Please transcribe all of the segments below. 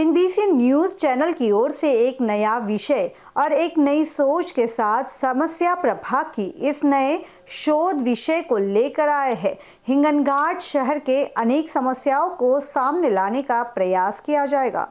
NBC news channel की ओर से एक नया विषय और एक नई सोच के साथ समस्या प्रभा की इस नए शोध विषय को लेकर आए हैं हिंगन घाट शहर के अनेक समस्याओं को सामने लाने का प्रयास किया जाएगा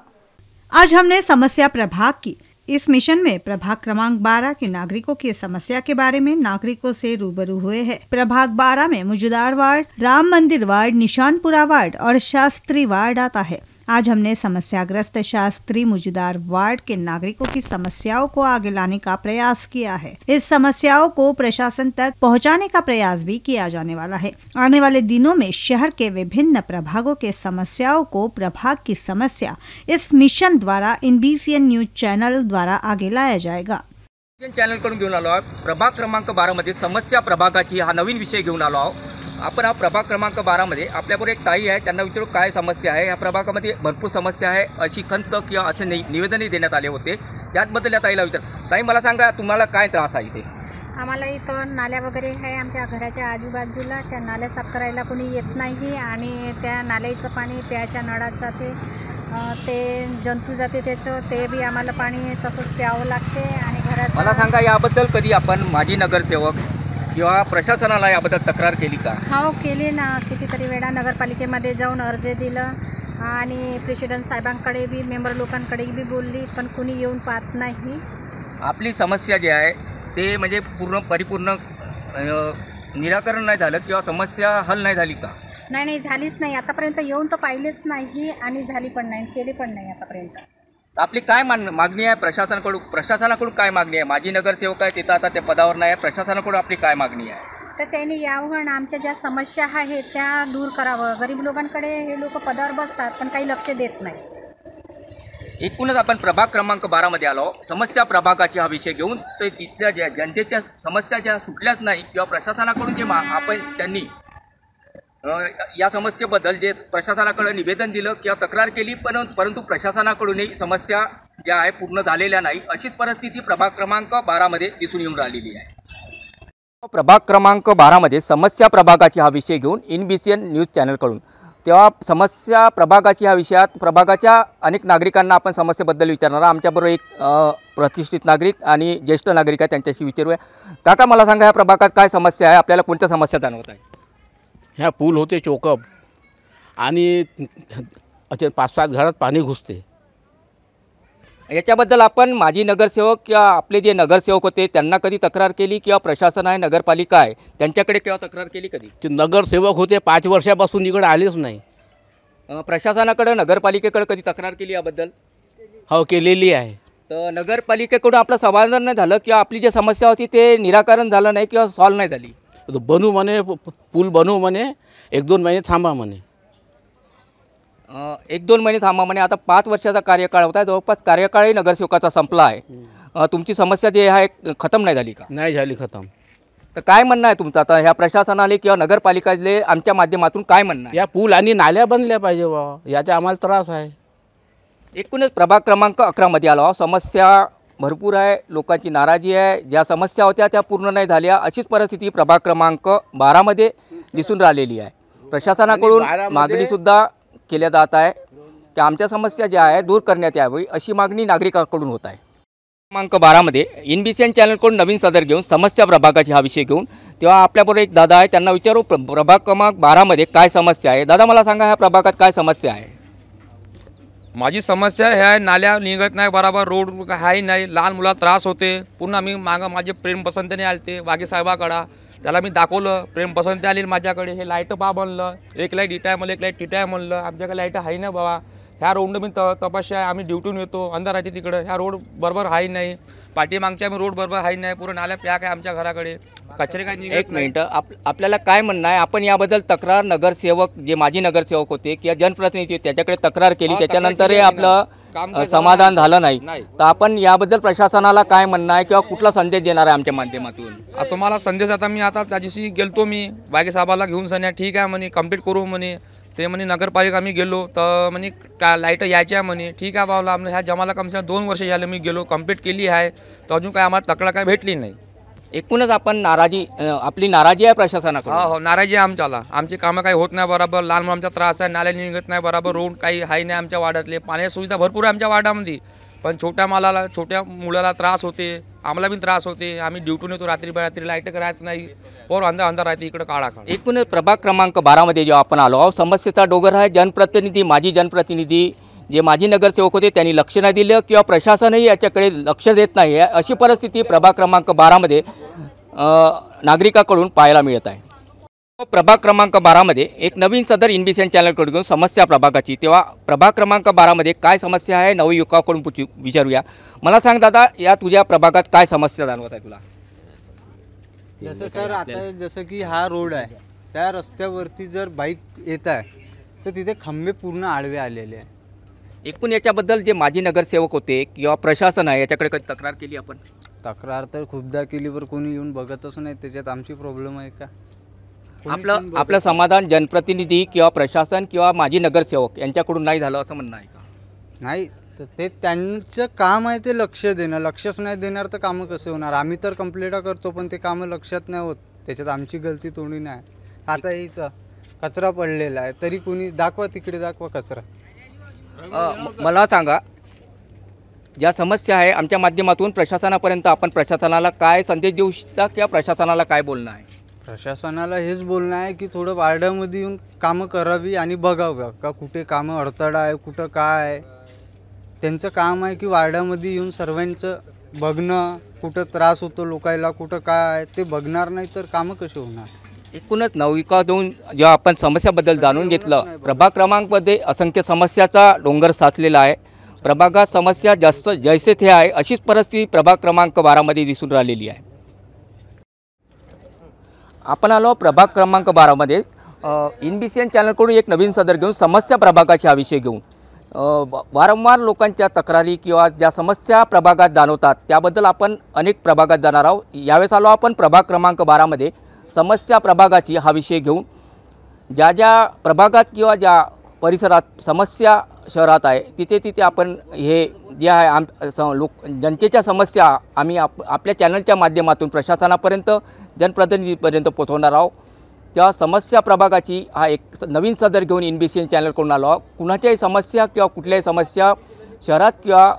आज हमने समस्या प्रभाग की इस मिशन में प्रभाग क्रमांक 12 के नागरिकों की समस्या के बारे में नागरिकों से रूबरू हुए हैं। प्रभाग 12 में मुजुदार वार्ड राम मंदिर वार्ड निशानपुरा वार्ड और शास्त्री वार्ड आता है आज हमने समस्याग्रस्त शास्त्री मुजुदार वार्ड के नागरिकों की समस्याओं को आगे लाने का प्रयास किया है इस समस्याओं को प्रशासन तक पहुंचाने का प्रयास भी किया जाने वाला है आने वाले दिनों में शहर के विभिन्न प्रभागों के समस्याओं को प्रभाग की समस्या इस मिशन द्वारा इन न्यूज चैनल द्वारा आगे लाया जाएगा चॅनलकडून घेऊन आलो आहे प्रभाग क्रमांक बारामध्ये समस्या प्रभागाची हा नवीन विषय घेऊन आलो आहोत आपण हा प्रभाग क्रमांक बारामध्ये आपल्याबरोबर एक ताई आहे त्यांना विचारू काय समस्या आहे या प्रभागामध्ये भरपूर समस्या आहे अशी खंत किंवा असे नि निवेदनही देण्यात आले होते त्याचबद्दल या ताईला विचार ताई मला सांगा तुम्हाला काय त्रास आहे इथे आम्हाला इथं नाल्या वगैरे आहे आमच्या घराच्या आजूबाजूला त्या नाल्या साफ करायला कोणी येत नाही आणि त्या नाल्याचं पाणी प्यायच्या नळात जाते ते जंतू जाते त्याचं ते बी आम्हाला पाणी तसंच प्यावं लागते आणि घरात मला सांगा याबद्दल कधी आपण माजी नगरसेवक किंवा प्रशासनाला याबद्दल तक्रार केली का हो केली ना कितीतरी वेळा नगरपालिकेमध्ये जाऊन अर्ज दिलं आणि प्रेसिडेंट साहेबांकडे बी मेंबर लोकांकडे बी बोलली पण कुणी येऊन पाहत नाही आपली समस्या जी आहे ते म्हणजे पूर्ण परिपूर्ण निराकरण नाही झालं किंवा समस्या हल नाही झाली का नाही नाही झालीच नाही आतापर्यंत येऊन तर पाहिलेच नाही आणि झाली पण नाही केली पण नाही आतापर्यंत आपली काय मान मागणी आहे प्रशासनाकडून प्रशासनाकडून काय मागणी आहे माजी नगरसेवक आहे तिथं आता ते पदावर नाही आहे प्रशासनाकडून आपली काय मागणी आहे तर त्यांनी यावं आमच्या ज्या समस्या आहेत त्या दूर करावं गरीब लोकांकडे हे लोक पदावर बसतात पण काही लक्ष देत नाही एकूणच आपण प्रभाग क्रमांक बारामध्ये आलो समस्या प्रभागाची हा विषय घेऊन ते तिथल्या ज्या जनतेच्या समस्या ज्या सुटल्याच नाही किंवा प्रशासनाकडून जे आपण त्यांनी या समस्येबद्दल जे प्रशासनाकडे निवेदन दिलं किंवा तक्रार केली पण परंतु प्रशासनाकडूनही समस्या ज्या आहे पूर्ण झालेल्या नाही अशीच परिस्थिती प्रभाग क्रमांक बारामध्ये दिसून येऊन राहिलेली आहे प्रभाग क्रमांक बारामध्ये समस्या प्रभागाची हा विषय घेऊन N B C N news चॅनलकडून तेव्हा समस्या प्रभागाची ह्या विषयात प्रभागाच्या अनेक नागरिकांना आपण समस्येबद्दल विचारणार आमच्याबरोबर एक प्रतिष्ठित नागरिक आणि ज्येष्ठ नागरिक आहे त्यांच्याशी विचारूया काका मला सांगा या प्रभागात काय समस्या आहे आपल्याला कोणत्या समस्या जाणवत आहे ह्या पूल होते चोकअप आणि पाच सात घरात पाणी घुसते याच्याबद्दल आपण माजी नगरसेवक किंवा आपले जे नगरसेवक होते त्यांना कधी तक्रार केली किंवा प्रशासन आहे नगरपालिका आहे त्यांच्याकडे केव्हा तक्रार केली कधी ते नगरसेवक होते पाच वर्षापासून इकडे आलेच नाही प्रशासनाकडं नगरपालिकेकडे कधी तक्रार केली याबद्दल हो केलेली आहे तर नगरपालिकेकडून आपलं समाधान नाही झालं किंवा आपली जी समस्या होती ते निराकरण झालं नाही किंवा सॉल्व नाही झाली बनू म्हणे पूल बनू म्हणे एक दोन महिने थांबा म्हणे एक दोन महिने थांबा म्हणे आता पाच वर्षाचा कार्यकाळ होता जवळपास कार्यकाळही नगरसेवकाचा संपला आहे तुमची समस्या जी आहे खतम नाही झाली का नाही झाली खतम तर काय म्हणणं आहे तुमचं आता ह्या प्रशासनाने किंवा नगरपालिकाले आमच्या माध्यमातून काय म्हणणं या पूल आणि नाल्या बनल्या पाहिजे बा याचा आम्हाला त्रास आहे एकूणच प्रभाग क्रमांक अकरामध्ये आलो समस्या भरपूर आहे लोकांची नाराजी आहे ज्या समस्या होत्या त्या पूर्ण नाही झाल्या अशीच परिस्थिती प्रभाग क्रमांक बारामध्ये दिसून राहिलेली आहे प्रशासनाकडून मागणीसुद्धा केल्या जात आहे की आमच्या समस्या ज्या आहे दूर करण्यात यावी अशी मागणी नागरिकांकडून होत आहे क्रमांक बारामध्ये एन बी सी एन चॅनलकडून नवीन सदर घेऊन समस्या प्रभागाची हा विषय घेऊन तेव्हा आपल्याबरोबर एक दादा आहे त्यांना विचारू प्रभाग क्रमांक बारामध्ये काय समस्या आहे दादा मला सांगा ह्या प्रभागात काय समस्या आहे माझी समस्या ह्या नाल्या निघत नाही बराबर रोड आहे नाही लहान मुला त्रास होते पुन्हा मी मागं माझे प्रेम पसंतीने आलते साहेबाकडे त्याला मी दाखवलं प्रेम पसंती आली माझ्याकडे हे लाईट बा बनलं एक लाईट इटाय म्हणलं एक लाईट टिटाय म्हणलं आमच्याकडे लाईट आहे ना बाबा ह्या रोडनं मी त आम्ही ड्युटीून येतो अंधाराचे तिकडं ह्या रोड बरोबर आहे नाही पाठीमागच्या आम्ही रोड बरोबर आहे नाही पूर्ण आल्या प्याक आहे आमच्या घराकडे कचरे काय एक मिनटं आप आपल्याला काय म्हणणं आहे आपण याबद्दल तक्रार नगरसेवक जे माजी नगरसेवक होते किंवा जनप्रतिनिधी त्याच्याकडे तक्रार केली त्याच्यानंतरही आपलं समाधान झालं नाही तर आपण याबद्दल प्रशासनाला काय म्हणणं आहे किंवा कुठला संदेश देणार आहे आमच्या माध्यमातून तुम्हाला संदेश आता मी आता त्या दिवशी गेलतो मी बागेसाहेबाला घेऊन सांगा ठीक आहे म्हणे कम्प्लीट करू म्हणे ते म्हणे नगरपालिका आम्ही गेलो तर म्हणे का लाईट यायच्या म्हणे ठीक आहे बावला आम्ही ह्या जमाला कमसे कम दोन वर्ष झाले मी गेलो कंप्लीट केली आहे तर अजून काय आम्हाला तक्रार काय भेटली नाही एकूणच आपण नाराजी आपली नाराजी आहे प्रशासनाकडे हो हो नाराजी आहे आमच्याला आमची कामं काही होत नाही बरोबर लहान आमचा त्रास आहे नाल्या निघत नाही बरोबर रोड काही आहे नाही आमच्या वाड्यातले पाण्याची सुविधा भरपूर आहे आमच्या वाड्यामध्ये पण छोट्या मालाला छोट्या मुलाला त्रास होते आम्हाला बी त्रास होते आम्ही ड्युटून येतो रात्री रात्री लाईट राहत नाही पोर अंधार अंधा राहते इकडं काळा काळ एकूणच प्रभाग क्रमांक बारामध्ये जेव्हा आपण आलो आहोत समस्येचा डोगर आहे जनप्रतिनिधी माजी जनप्रतिनिधी जे माजी नगरसेवक होते त्यांनी लक्ष नाही दिलं किंवा प्रशासनही याच्याकडे लक्ष देत नाही अशी परिस्थिती प्रभाग क्रमांक बारामध्ये नागरिकाकडून पाहायला मिळत आहे प्रभाग क्रमांक बारामध्ये एक नवीन सदर कडून घेऊन समस्या प्रभागाची तेव्हा प्रभाग क्रमांक बारामध्ये काय समस्या आहे नवयुवकाकडून पुछू विचारूया मला सांग दादा या तुझ्या प्रभागात काय समस्या जाणवत आहे तुला जसं सर आता जसं की हा रोड आहे त्या रस्त्यावरती जर बाईक येत आहे तर तिथे खंबे पूर्ण आडवे आलेले आहे एकूण याच्याबद्दल जे माजी नगरसेवक होते किंवा प्रशासन आहे याच्याकडे कधी तक्रार केली आपण तक्रार तर खूपदा केली पण कोणी येऊन बघतच नाही त्याच्यात आमची प्रॉब्लेम आहे का आपलं आपलं समाधान जनप्रतिनिधी किंवा प्रशासन किंवा माजी नगरसेवक यांच्याकडून नाही झालं असं म्हणणं आहे का नाही तर ते त्यांचं काम आहे ते लक्ष देणं लक्षच नाही देणार तर कामं कसं होणार आम्ही तर कम्प्लेट करतो पण ते कामं लक्षात नाही होत त्याच्यात आमची गलती तोडी नाही आता इथं कचरा पडलेला आहे तरी कुणी दाखवा तिकडे दाखवा कचरा मला सांगा ज्या समस्या आहे आमच्या माध्यमातून प्रशासनापर्यंत आपण प्रशासनाला काय संदेश देऊ शकता किंवा प्रशासनाला काय बोलणं आहे प्रशासनाला हेच बोलणं आहे की थोडं वार्डामध्ये येऊन कामं करावी आणि बघावं का कुठे कामं अडथळा आहे कुठं काय आहे त्यांचं काम आहे की वार्डामध्ये येऊन सर्वांचं बघणं कुठं त्रास होतो लोकायला कुठं काय आहे ते बघणार नाही तर कामं कशी होणार एकूणच नविका दोन जेव्हा आपण समस्याबद्दल जाणून घेतलं प्रभाग क्रमांकमध्ये असंख्य समस्याचा डोंगर साचलेला आहे प्रभागात समस्या जास्त जैसे थे आहे अशीच परिस्थिती प्रभाग क्रमांक बारामध्ये दिसून राहिलेली आहे आपण आलो प्रभाग क्रमांक बारामध्ये इन बी सी एन चॅनलकडून एक नवीन सदर घेऊन समस्या प्रभागाची हा विषय घेऊन वारंवार लोकांच्या तक्रारी किंवा ज्या समस्या प्रभागात जाणवतात त्याबद्दल आपण अनेक प्रभागात जाणार आहोत यावेळेस आलो आपण प्रभाग क्रमांक बारामध्ये समस्या प्रभागाची हा विषय घेऊन ज्या ज्या प्रभागात किंवा ज्या परिसरात समस्या शहरात आहे तिथे तिथे आपण हे जे आहे आम स लोक जनतेच्या समस्या आम्ही आप आपल्या चॅनलच्या माध्यमातून प्रशासनापर्यंत जनप्रतिनिधीपर्यंत पोहोचवणार आहोत त्या समस्या प्रभागाची हा एक नवीन सदर घेऊन N B C N channel आलो आहोत कुणाच्याही समस्या किंवा कुठल्याही समस्या शहरात किंवा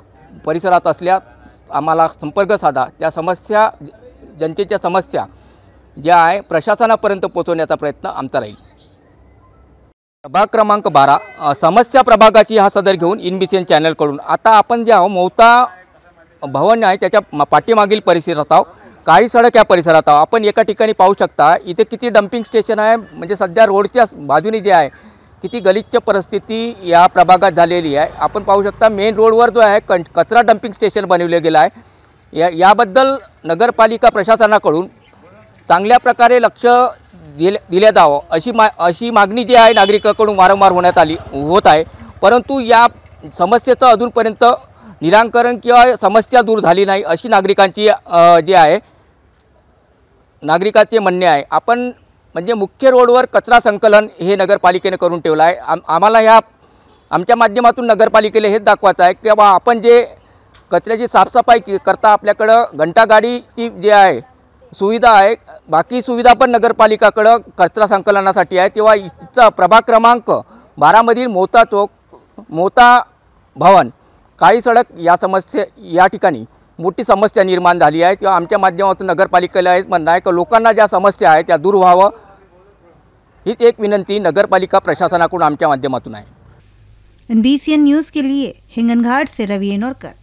परिसरात असल्या आम्हाला संपर्क साधा त्या समस्या जनतेच्या समस्या ज्या आहे प्रशासनापर्यंत पोचवण्याचा प्रयत्न आमचा राहील प्रभाग क्रमांक बारा समस्या प्रभागाची हा सदर घेऊन इन बी सी एन चॅनलकडून आता आपण जे आहो मौता भवन आहे त्याच्या पाठीमागील परिसरात आहो काळी सडक या परिसरात आहो आपण एका ठिकाणी पाहू शकता इथे किती डम्पिंग स्टेशन आहे म्हणजे सध्या रोडच्या बाजूने जे आहे किती गलिच्छ परिस्थिती या प्रभागात झालेली आहे आपण पाहू शकता मेन रोडवर जो आहे कं कचरा डम्पिंग स्टेशन बनवलं गेलं आहे या याबद्दल नगरपालिका प्रशासनाकडून चांगल्या प्रकारे लक्ष दिल दिल्या जावं अशी मा अशी मागणी जी आहे नागरिकाकडून वारंवार होण्यात आली होत आहे परंतु या समस्येचं अजूनपर्यंत निराकरण किंवा समस्या दूर झाली नाही अशी नागरिकांची जे आहे नागरिकाचे म्हणणे आहे आपण म्हणजे मुख्य रोडवर कचरा संकलन हे नगरपालिकेने करून ठेवलं आहे आम आम्हाला ह्या आमच्या माध्यमातून नगरपालिकेला हेच दाखवायचं आहे की बाबा आपण जे कचऱ्याची साफसफाई करता आपल्याकडं घंटागाडीची जे आहे सुविधा आहे बाकी सुविधा पण नगरपालिकाकडं कचरा संकलनासाठी आहे तेव्हा इथचा प्रभाग क्रमांक बारामधील मोता चौक मोता भवन काही सडक या समस्या या ठिकाणी मोठी समस्या निर्माण झाली आहे किंवा आमच्या माध्यमातून नगरपालिकेला हेच म्हणणं आहे की लोकांना ज्या समस्या आहेत त्या दूर व्हावं हीच एक विनंती नगरपालिका प्रशासनाकडून आमच्या माध्यमातून आहे N B C N news के लिए हिंगनघाट से रवि एनोरकर